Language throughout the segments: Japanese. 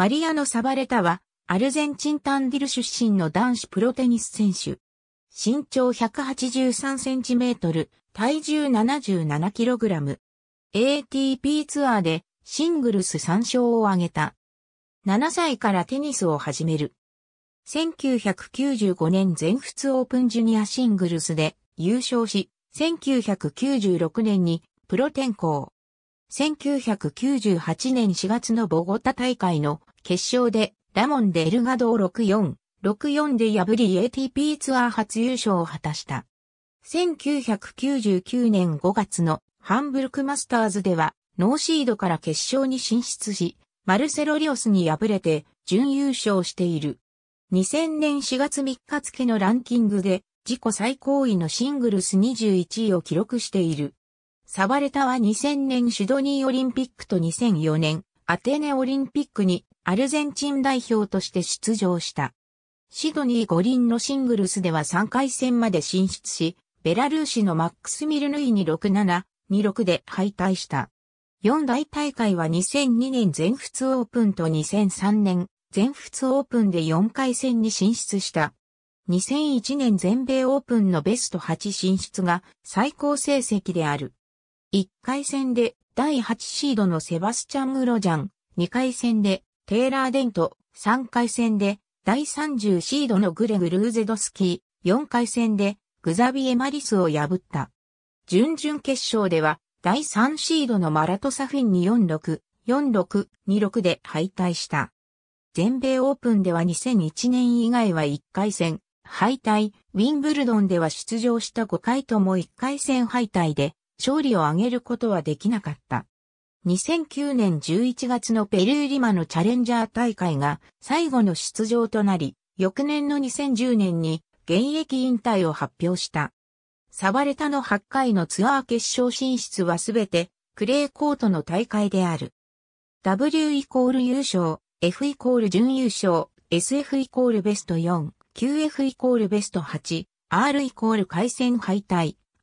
マリアノ・サバレタは、アルゼンチンタンディル出身の男子プロテニス選手。身長183センチメートル、体重77キログラム。ATP ツアーでシングルス3勝を挙げた。7歳からテニスを始める。1995年全仏オープンジュニアシングルスで優勝し、1996年にプロ転向。1998年4月のボゴタ大会の決勝でラモン・デルガドを6-4、6-4で破り ATP ツアー初優勝を果たした。1999年5月のハンブルクマスターズではノーシードから決勝に進出し、マルセロ・リオスに敗れて準優勝している。2000年4月3日付のランキングで自己最高位のシングルス21位を記録している。サバレタは2000年シドニーオリンピックと2004年アテネオリンピックにアルゼンチン代表として出場した。シドニー五輪のシングルスでは3回戦まで進出し、ベラルーシのマックス・ミルヌイに6-7、2-6で敗退した。四大大会は2002年全仏オープンと2003年全仏オープンで4回戦に進出した。2001年全米オープンのベスト8進出が最高成績である。1回戦で第8シードのセバスチャン・ムロジャン、2回戦でテイラー・デント、3回戦で第30シードのグレグ・ルーゼドスキー、4回戦でグザビエ・マリスを破った。準々決勝では第3シードのマラトサフィンに46、46、26で敗退した。全米オープンでは2001年以外は1回戦敗退、ウィンブルドンでは出場した5回とも1回戦敗退で、勝利を挙げることはできなかった。2009年11月のペルーリマのチャレンジャー大会が最後の出場となり、翌年の2010年に現役引退を発表した。サバレタの8回のツアー決勝進出はすべてクレーコートの大会である。W イコール優勝、F イコール準優勝、SF イコールベスト4、QF イコールベスト8、R イコール回戦敗退、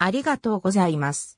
ありがとうございます。